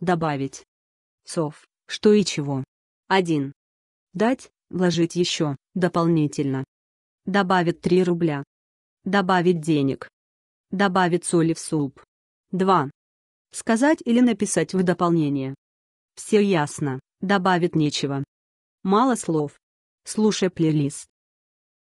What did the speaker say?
добавить сов, что и чего. 1. Дать, вложить еще, дополнительно. Добавить 3 рубля. Добавить денег. Добавить соли в суп. 2. Сказать или написать в дополнение. Все ясно, добавить нечего. Мало слов. Слушай плейлист.